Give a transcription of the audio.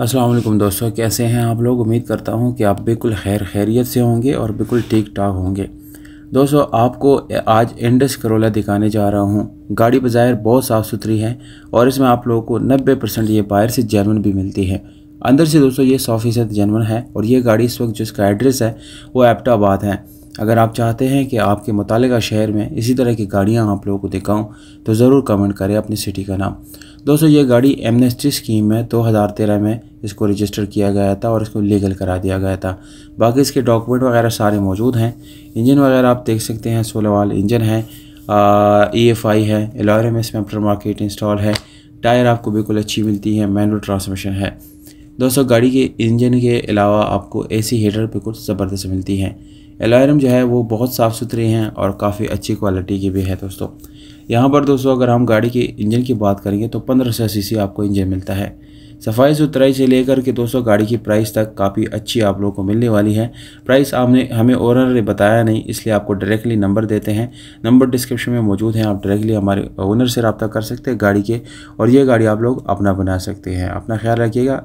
असलम दोस्तों कैसे हैं आप लोग उम्मीद करता हूँ कि आप बिल्कुल खैर खैरियत से होंगे और बिल्कुल ठीक ठाक होंगे दोस्तों आपको आज इंडस करोला दिखाने जा रहा हूँ गाड़ी बाज़ाहिर बहुत साफ़ सुथरी है और इसमें आप लोगों को 90 परसेंट ये बाहर से जर्मन भी मिलती है अंदर से दोस्तों ये सौ फीसद जर्मन है और ये गाड़ी इस वक्त जिसका एड्रेस है वो एप्टाबाद है अगर आप चाहते हैं कि आपके मुतल शहर में इसी तरह की गाड़ियाँ आप लोगों को दिखाऊँ तो ज़रूर कमेंट करें अपनी सिटी का नाम दोस्तों ये गाड़ी एमनेस्टी स्कीम में 2013 में इसको रजिस्टर किया गया था और इसको लीगल करा दिया गया था बाकी इसके डॉक्यूमेंट वगैरह सारे मौजूद हैं इंजन वगैरह आप देख सकते हैं सोलह वाल इंजन है ई एफ आई है एलोरम इसमें मार्केट इंस्टॉल है टायर आपको बिल्कुल अच्छी मिलती है मैनुअल ट्रांसमिशन है दोस्तों गाड़ी के इंजन के अलावा आपको सी हीटर पे कुछ ज़बरदस्त मिलती हैं एलायरम जो है वो बहुत साफ़ सुथरे हैं और काफ़ी अच्छी क्वालिटी की भी है दोस्तों यहाँ पर दोस्तों अगर हम गाड़ी के इंजन की बात करेंगे तो पंद्रह सौ सी आपको इंजन मिलता है सफाई सुथराई से लेकर के दोस्तों गाड़ी की प्राइस तक काफ़ी अच्छी आप लोगों को मिलने वाली है प्राइस आपने हमें ओनर ने बताया नहीं इसलिए आपको डायरेक्टली नंबर देते हैं नंबर डिस्क्रिप्शन में मौजूद हैं आप डायरेक्टली हमारे ओनर से रबता कर सकते हैं गाड़ी के और ये गाड़ी आप लोग अपना बना सकते हैं अपना ख्याल रखिएगा